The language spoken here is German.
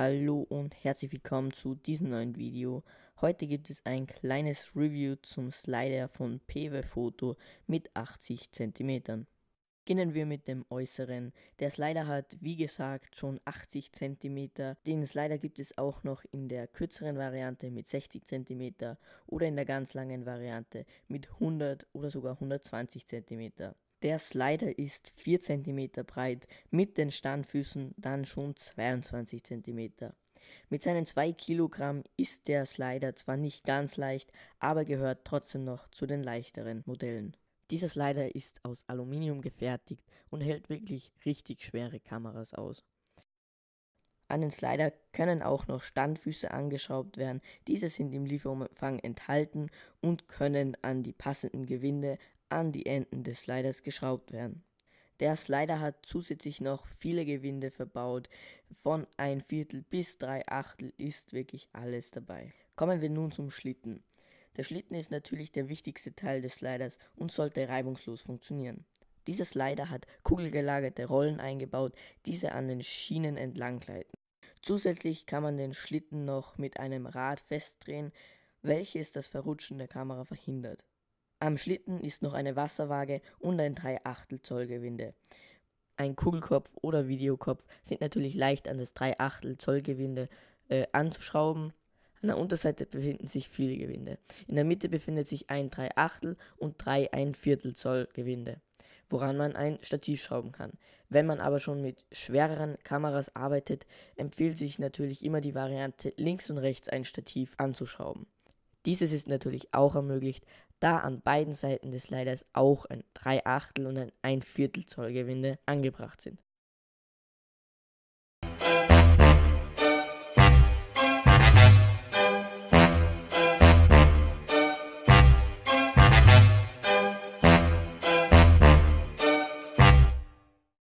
Hallo und herzlich willkommen zu diesem neuen Video. Heute gibt es ein kleines Review zum Slider von PW Photo mit 80 cm. Beginnen wir mit dem Äußeren. Der Slider hat, wie gesagt, schon 80 cm. Den Slider gibt es auch noch in der kürzeren Variante mit 60 cm oder in der ganz langen Variante mit 100 oder sogar 120 cm. Der Slider ist 4 cm breit, mit den Standfüßen dann schon 22 cm. Mit seinen 2 kg ist der Slider zwar nicht ganz leicht, aber gehört trotzdem noch zu den leichteren Modellen. Dieser Slider ist aus Aluminium gefertigt und hält wirklich richtig schwere Kameras aus. An den Slider können auch noch Standfüße angeschraubt werden. Diese sind im Lieferumfang enthalten und können an die passenden Gewinde an die Enden des Sliders geschraubt werden. Der Slider hat zusätzlich noch viele Gewinde verbaut. Von ein Viertel bis drei Achtel ist wirklich alles dabei. Kommen wir nun zum Schlitten. Der Schlitten ist natürlich der wichtigste Teil des Sliders und sollte reibungslos funktionieren. Dieser Slider hat kugelgelagerte Rollen eingebaut, diese an den Schienen entlang gleiten. Zusätzlich kann man den Schlitten noch mit einem Rad festdrehen, welches das Verrutschen der Kamera verhindert. Am Schlitten ist noch eine Wasserwaage und ein 3,8 Zoll Gewinde. Ein Kugelkopf oder Videokopf sind natürlich leicht an das 3,8 Zoll Gewinde äh, anzuschrauben. An der Unterseite befinden sich viele Gewinde. In der Mitte befindet sich ein 3 Achtel und 3 1 Viertel Zoll Gewinde, woran man ein Stativ schrauben kann. Wenn man aber schon mit schwereren Kameras arbeitet, empfiehlt sich natürlich immer die Variante links und rechts ein Stativ anzuschrauben. Dieses ist natürlich auch ermöglicht, da an beiden Seiten des Sliders auch ein 3 Achtel und ein 1 Viertel Zoll Gewinde angebracht sind.